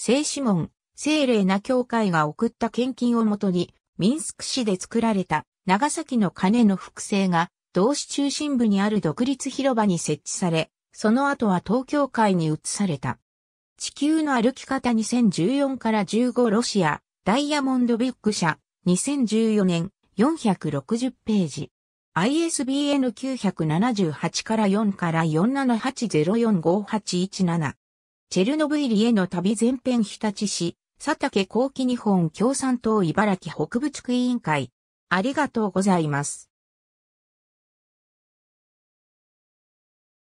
聖子門、聖霊な教会が送った献金をもとに、ミンスク市で作られた長崎の鐘の複製が、同市中心部にある独立広場に設置され、その後は東京会に移された。地球の歩き方2014から15ロシア、ダイヤモンドビッグ社、2014年、460ページ。ISBN 978から4から4 7 8 0 4 5 8 1 7チェルノブイリへの旅前編日立市、佐竹後期日本共産党茨城北部地区委員会。ありがとうございます。